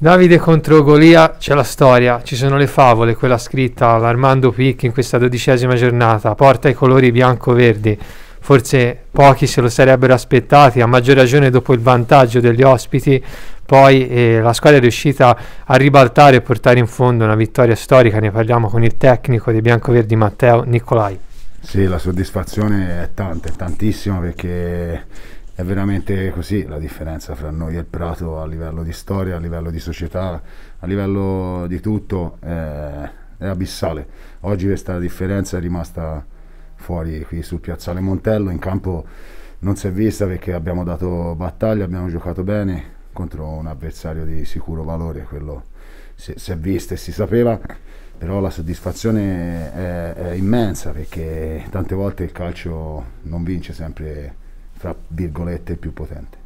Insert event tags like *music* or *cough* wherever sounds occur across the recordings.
Davide contro Golia c'è la storia, ci sono le favole, quella scritta da Armando Picchi in questa dodicesima giornata, porta i colori bianco-verdi. Forse pochi se lo sarebbero aspettati, a maggior ragione dopo il vantaggio degli ospiti, poi eh, la squadra è riuscita a ribaltare e portare in fondo una vittoria storica, ne parliamo con il tecnico dei bianco-verdi Matteo Nicolai. Sì, la soddisfazione è tanta, è tantissima perché è veramente così la differenza fra noi e il Prato a livello di storia, a livello di società, a livello di tutto eh, è abissale. Oggi questa differenza è rimasta fuori qui sul piazzale Montello, in campo non si è vista perché abbiamo dato battaglia, abbiamo giocato bene contro un avversario di sicuro valore, quello si, si è visto e si sapeva, però la soddisfazione è, è immensa perché tante volte il calcio non vince sempre fra virgolette, più potente.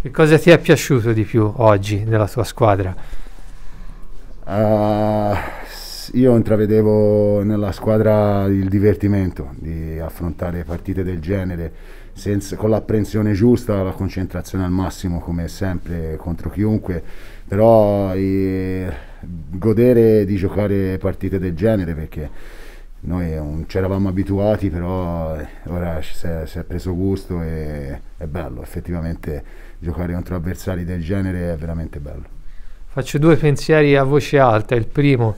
Che cosa ti è piaciuto di più oggi della tua squadra? Uh, io intravedevo nella squadra il divertimento di affrontare partite del genere senza, con l'apprensione giusta, la concentrazione al massimo come sempre contro chiunque, però eh, godere di giocare partite del genere perché noi non ci eravamo abituati, però eh, ora si è, si è, preso gusto e è bello, effettivamente giocare contro avversari del genere è veramente bello. Faccio due pensieri a voce alta, il primo,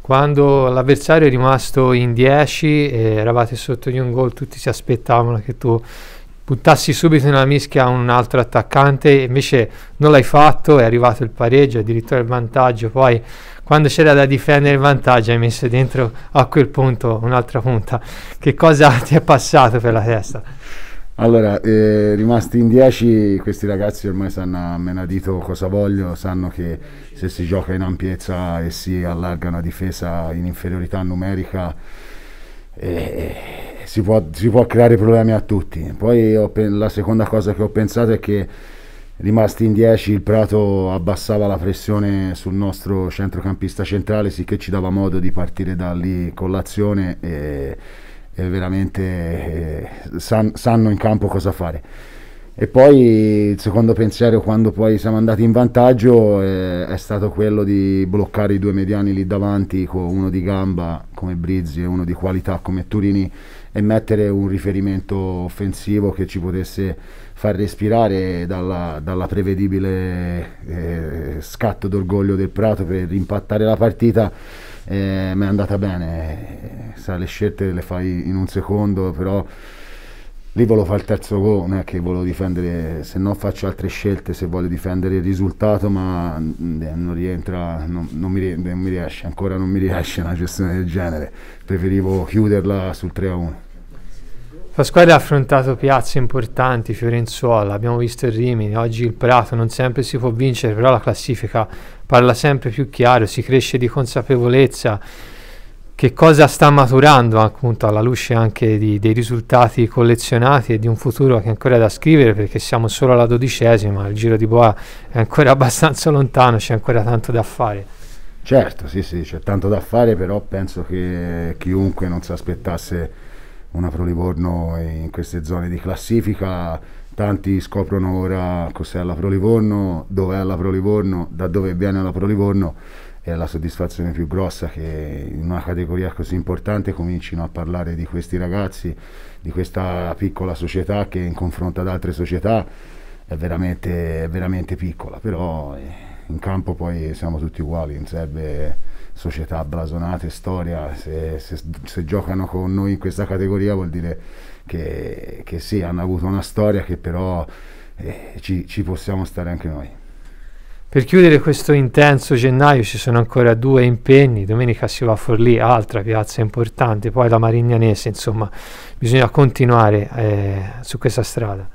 quando l'avversario è rimasto in 10 e eravate sotto di un gol, tutti si aspettavano che tu buttassi subito nella mischia un altro attaccante, invece non l'hai fatto, è arrivato il pareggio, addirittura il vantaggio, poi quando c'era da difendere il vantaggio hai messo dentro a quel punto un'altra punta. Che cosa *laughs* ti è passato per la testa? Allora, eh, rimasti in 10, questi ragazzi ormai sanno a dito cosa voglio, sanno che se si gioca in ampiezza e si allarga una difesa in inferiorità numerica eh, eh si, può, si, può, creare problemi a tutti. Poi ho, la seconda cosa che ho pensato è che rimasti in 10 il Prato abbassava la pressione sul nostro centrocampista centrale sicché ci dava modo di partire da lì colazione e, e veramente eh, san, sanno in campo cosa fare e poi il secondo pensiero quando poi siamo andati in vantaggio eh, è stato quello di bloccare i due mediani lì davanti con uno di gamba come Brizzi e uno di qualità come Turini e mettere un riferimento offensivo che ci potesse far respirare dalla, dalla prevedibile eh, scatto d'orgoglio del Prato per rimpattare la partita. Eh, mi è andata bene, eh, sa, le scelte le fai in un secondo, però lì volevo fare il terzo gol, non eh, è che volevo difendere, se no faccio altre scelte se voglio difendere il risultato, ma mm, eh, non rientra, non, non, mi, non mi, riesce, ancora non mi riesce una gestione del genere, preferivo chiuderla sul 3-1. La squadra ha affrontato piazze importanti, Fiorenzuola, abbiamo visto il Rimini, oggi il Prato, non sempre si può vincere, però la classifica parla sempre più chiaro, si cresce di consapevolezza che cosa sta maturando appunto alla luce anche di, dei risultati collezionati e di un futuro che è ancora da scrivere perché siamo solo alla dodicesima, il giro di Boa è ancora *laughs* abbastanza lontano, c'è ancora tanto da fare. Certo, sì, sì, c'è tanto da fare, però penso che chiunque non si aspettasse una Pro Livorno in queste zone di classifica, tanti scoprono ora cos'è la Pro Livorno, dov'è la Pro Livorno, da dove viene la Pro Livorno è la soddisfazione più grossa che in una categoria così importante comincino a parlare di questi ragazzi, di questa piccola società che in confronto ad altre società è veramente, è veramente piccola, però eh, in campo poi siamo tutti uguali, non serve società blasonate, storia, se, se, se, giocano con noi in questa categoria vuol dire che, che sì, hanno avuto una storia che però eh, ci, ci possiamo stare anche noi. Per chiudere questo intenso gennaio ci sono ancora due impegni, domenica si va a Forlì, altra piazza importante, poi la Marignanese, insomma, bisogna continuare eh, su questa strada.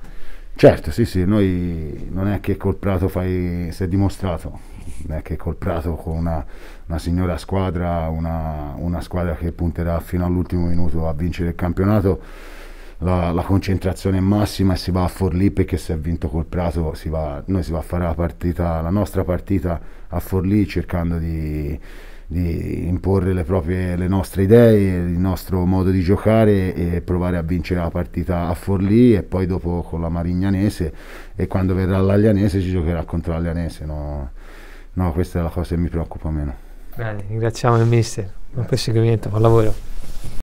Certo, sì, sì, noi non è che col Prato fai, si è dimostrato, non è che col Prato con una, una signora squadra, una, una squadra che punterà fino all'ultimo minuto a vincere il campionato la, la, concentrazione è massima e si va a Forlì perché se ha vinto col Prato si va, noi si va a fare la, partita, la nostra partita a Forlì cercando di, di imporre le, proprie, le nostre idee, il nostro modo di giocare e provare a vincere la partita a Forlì e poi dopo con la Marignanese e quando verrà l'Aglianese ci giocherà contro l'Aglianese. No, no, questa è la cosa che mi preoccupa meno. Bene, ringraziamo il mister, buon proseguimento, buon lavoro.